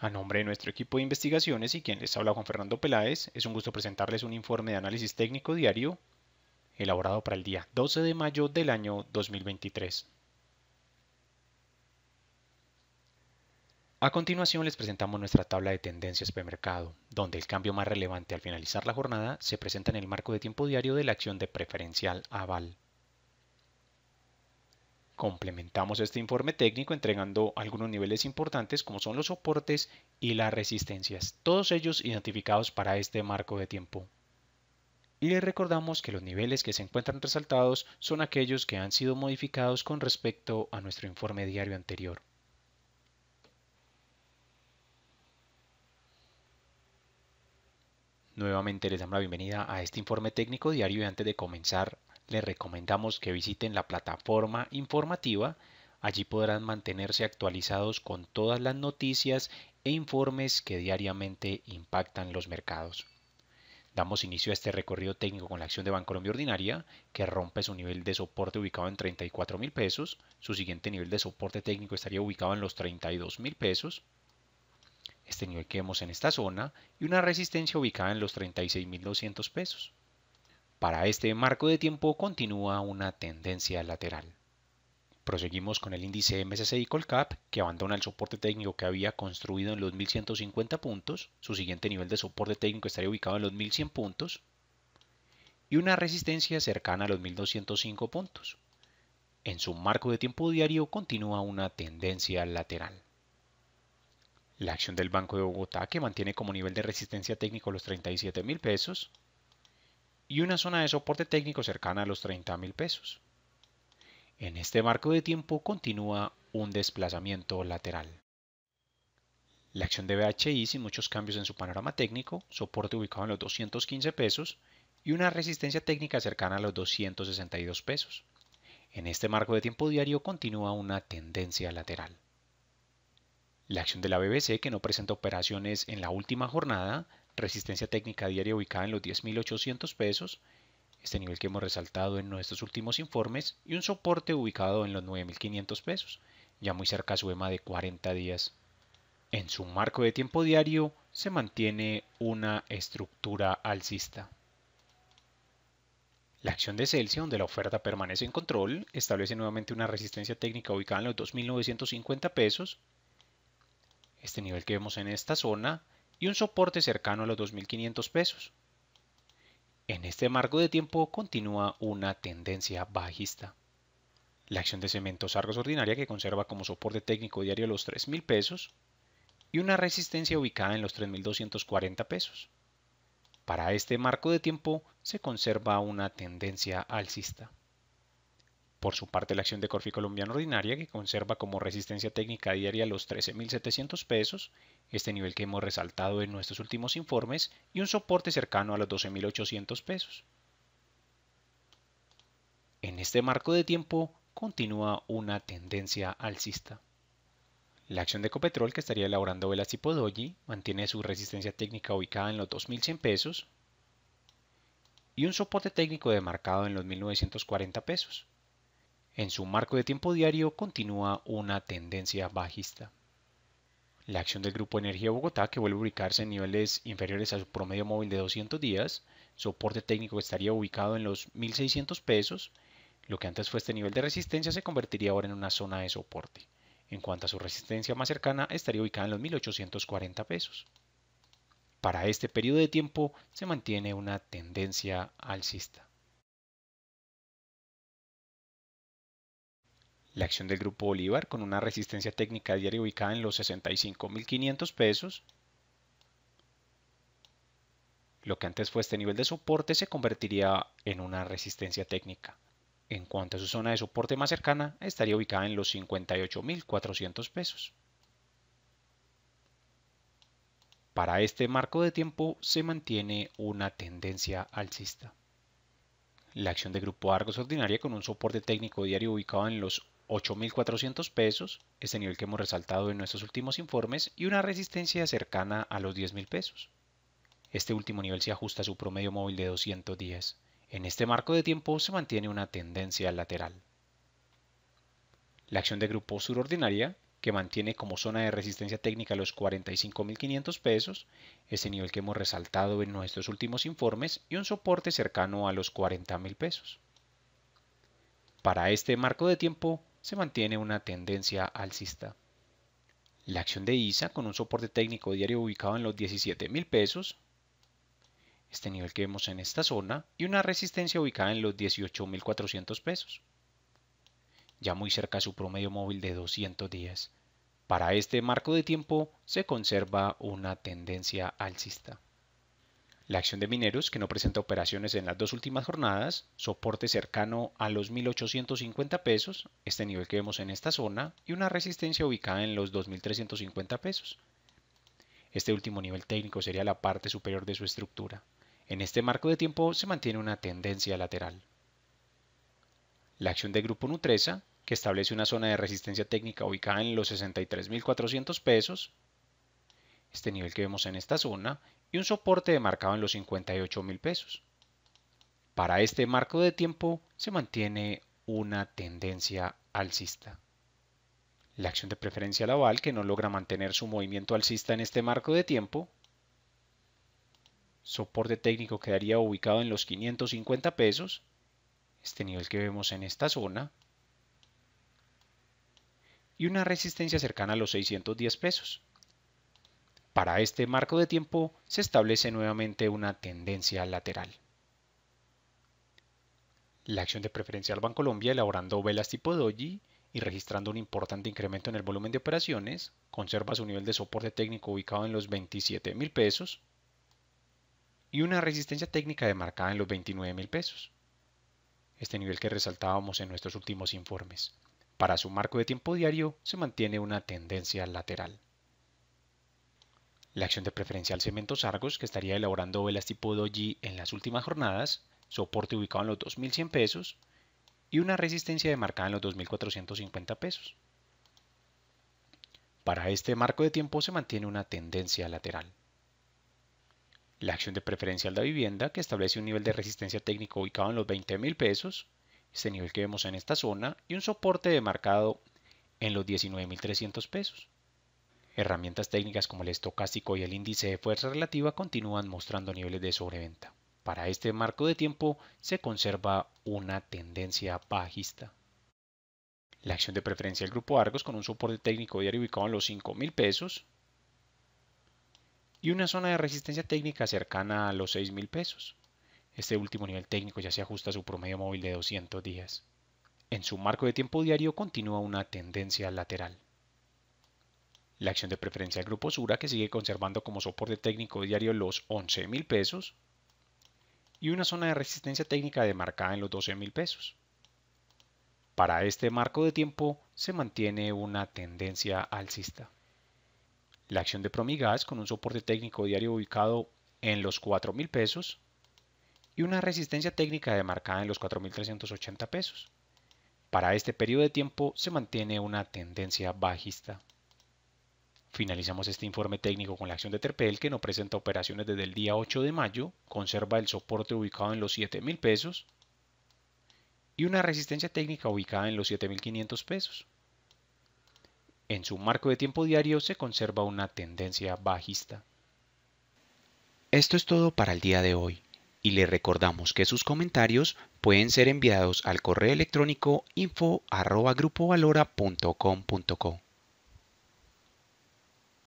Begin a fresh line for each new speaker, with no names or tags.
A nombre de nuestro equipo de investigaciones y quien les habla Juan Fernando Peláez, es un gusto presentarles un informe de análisis técnico diario elaborado para el día 12 de mayo del año 2023. A continuación les presentamos nuestra tabla de tendencias de mercado, donde el cambio más relevante al finalizar la jornada se presenta en el marco de tiempo diario de la acción de preferencial aval. Complementamos este informe técnico entregando algunos niveles importantes como son los soportes y las resistencias, todos ellos identificados para este marco de tiempo. Y les recordamos que los niveles que se encuentran resaltados son aquellos que han sido modificados con respecto a nuestro informe diario anterior. Nuevamente les damos la bienvenida a este informe técnico diario y antes de comenzar les recomendamos que visiten la plataforma informativa. Allí podrán mantenerse actualizados con todas las noticias e informes que diariamente impactan los mercados. Damos inicio a este recorrido técnico con la acción de Bancolombia Ordinaria, que rompe su nivel de soporte ubicado en 34 mil pesos. Su siguiente nivel de soporte técnico estaría ubicado en los 32 mil pesos. Este nivel que vemos en esta zona y una resistencia ubicada en los $36,200 mil pesos. Para este marco de tiempo continúa una tendencia lateral. Proseguimos con el índice MSCI Colcap, que abandona el soporte técnico que había construido en los 1150 puntos. Su siguiente nivel de soporte técnico estaría ubicado en los 1100 puntos. Y una resistencia cercana a los 1205 puntos. En su marco de tiempo diario continúa una tendencia lateral. La acción del Banco de Bogotá, que mantiene como nivel de resistencia técnico los 37 mil pesos, y una zona de soporte técnico cercana a los $30,000. pesos. En este marco de tiempo continúa un desplazamiento lateral. La acción de BHI sin muchos cambios en su panorama técnico, soporte ubicado en los 215 pesos y una resistencia técnica cercana a los 262 pesos. En este marco de tiempo diario continúa una tendencia lateral. La acción de la BBC, que no presenta operaciones en la última jornada, Resistencia técnica diaria ubicada en los 10.800 pesos, este nivel que hemos resaltado en nuestros últimos informes, y un soporte ubicado en los 9.500 pesos, ya muy cerca a su EMA de 40 días. En su marco de tiempo diario se mantiene una estructura alcista. La acción de Celsius, donde la oferta permanece en control, establece nuevamente una resistencia técnica ubicada en los 2.950 pesos. Este nivel que vemos en esta zona y un soporte cercano a los 2.500 pesos. En este marco de tiempo continúa una tendencia bajista. La acción de cementos Argos ordinaria que conserva como soporte técnico diario los 3.000 pesos y una resistencia ubicada en los 3.240 pesos. Para este marco de tiempo se conserva una tendencia alcista. Por su parte, la acción de Corfi Colombiana Ordinaria, que conserva como resistencia técnica diaria los 13.700 pesos, este nivel que hemos resaltado en nuestros últimos informes, y un soporte cercano a los 12.800 pesos. En este marco de tiempo, continúa una tendencia alcista. La acción de Copetrol, que estaría elaborando velas tipo Doji, mantiene su resistencia técnica ubicada en los 2.100 pesos y un soporte técnico demarcado en los 1.940 pesos. En su marco de tiempo diario continúa una tendencia bajista. La acción del Grupo Energía Bogotá, que vuelve a ubicarse en niveles inferiores a su promedio móvil de 200 días, soporte técnico estaría ubicado en los 1.600 pesos, lo que antes fue este nivel de resistencia se convertiría ahora en una zona de soporte. En cuanto a su resistencia más cercana, estaría ubicada en los 1.840 pesos. Para este periodo de tiempo se mantiene una tendencia alcista. la acción del Grupo Bolívar con una resistencia técnica diaria ubicada en los 65.500 pesos. Lo que antes fue este nivel de soporte se convertiría en una resistencia técnica. En cuanto a su zona de soporte más cercana, estaría ubicada en los 58.400 pesos. Para este marco de tiempo se mantiene una tendencia alcista. La acción de Grupo Argos ordinaria con un soporte técnico diario ubicado en los 8.400 pesos, este nivel que hemos resaltado en nuestros últimos informes, y una resistencia cercana a los 10.000 pesos. Este último nivel se ajusta a su promedio móvil de 210. En este marco de tiempo se mantiene una tendencia lateral. La acción de grupo surordinaria, que mantiene como zona de resistencia técnica los 45.500 pesos, ese nivel que hemos resaltado en nuestros últimos informes, y un soporte cercano a los 40.000 pesos. Para este marco de tiempo, se mantiene una tendencia alcista. La acción de ISA con un soporte técnico diario ubicado en los 17 mil pesos, este nivel que vemos en esta zona, y una resistencia ubicada en los 18.400 pesos, ya muy cerca a su promedio móvil de 210. Para este marco de tiempo se conserva una tendencia alcista. La acción de mineros, que no presenta operaciones en las dos últimas jornadas, soporte cercano a los 1.850 pesos, este nivel que vemos en esta zona, y una resistencia ubicada en los 2.350 pesos. Este último nivel técnico sería la parte superior de su estructura. En este marco de tiempo se mantiene una tendencia lateral. La acción de Grupo Nutresa, que establece una zona de resistencia técnica ubicada en los 63.400 pesos, este nivel que vemos en esta zona, y un soporte marcado en los 58 mil pesos. Para este marco de tiempo se mantiene una tendencia alcista. La acción de preferencia Laval, que no logra mantener su movimiento alcista en este marco de tiempo. Soporte técnico quedaría ubicado en los 550 pesos, este nivel que vemos en esta zona. Y una resistencia cercana a los 610 pesos. Para este marco de tiempo se establece nuevamente una tendencia lateral. La acción de preferencial colombia elaborando velas tipo doji y registrando un importante incremento en el volumen de operaciones, conserva su nivel de soporte técnico ubicado en los 27 mil pesos y una resistencia técnica demarcada en los 29 mil pesos. Este nivel que resaltábamos en nuestros últimos informes. Para su marco de tiempo diario se mantiene una tendencia lateral la acción de preferencial Cementos Argos, que estaría elaborando velas tipo Doji en las últimas jornadas, soporte ubicado en los 2.100 pesos y una resistencia demarcada en los 2.450 pesos. Para este marco de tiempo se mantiene una tendencia lateral. La acción de preferencial de vivienda, que establece un nivel de resistencia técnico ubicado en los 20.000 pesos, este nivel que vemos en esta zona, y un soporte demarcado en los 19.300 pesos. Herramientas técnicas como el estocástico y el índice de fuerza relativa continúan mostrando niveles de sobreventa. Para este marco de tiempo se conserva una tendencia bajista. La acción de preferencia del grupo Argos con un soporte técnico diario ubicado en los $5,000 pesos y una zona de resistencia técnica cercana a los $6,000. pesos. Este último nivel técnico ya se ajusta a su promedio móvil de 200 días. En su marco de tiempo diario continúa una tendencia lateral la acción de preferencia del Grupo Sura, que sigue conservando como soporte técnico diario los 11,000 pesos, y una zona de resistencia técnica demarcada en los 12,000 pesos. Para este marco de tiempo se mantiene una tendencia alcista. La acción de Promigas con un soporte técnico diario ubicado en los 4,000 pesos y una resistencia técnica demarcada en los 4.380 pesos. Para este periodo de tiempo se mantiene una tendencia bajista. Finalizamos este informe técnico con la acción de Terpel que no presenta operaciones desde el día 8 de mayo, conserva el soporte ubicado en los $7,000 pesos y una resistencia técnica ubicada en los 7.500 pesos. En su marco de tiempo diario se conserva una tendencia bajista. Esto es todo para el día de hoy y le recordamos que sus comentarios pueden ser enviados al correo electrónico info.grupovalora.com.co.